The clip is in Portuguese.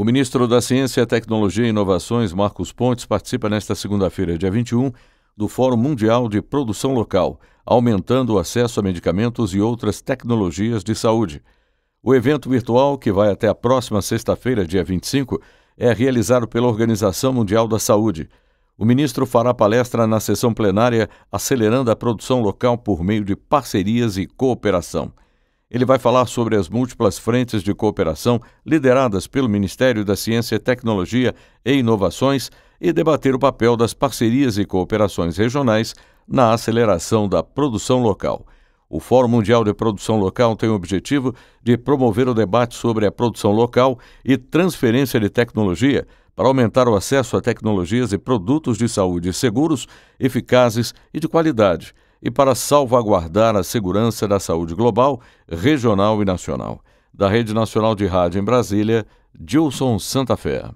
O ministro da Ciência, Tecnologia e Inovações, Marcos Pontes, participa nesta segunda-feira, dia 21, do Fórum Mundial de Produção Local, aumentando o acesso a medicamentos e outras tecnologias de saúde. O evento virtual, que vai até a próxima sexta-feira, dia 25, é realizado pela Organização Mundial da Saúde. O ministro fará palestra na sessão plenária Acelerando a Produção Local por meio de Parcerias e Cooperação. Ele vai falar sobre as múltiplas frentes de cooperação lideradas pelo Ministério da Ciência, Tecnologia e Inovações e debater o papel das parcerias e cooperações regionais na aceleração da produção local. O Fórum Mundial de Produção Local tem o objetivo de promover o debate sobre a produção local e transferência de tecnologia para aumentar o acesso a tecnologias e produtos de saúde seguros, eficazes e de qualidade e para salvaguardar a segurança da saúde global, regional e nacional. Da Rede Nacional de Rádio em Brasília, Dilson Santa Fé.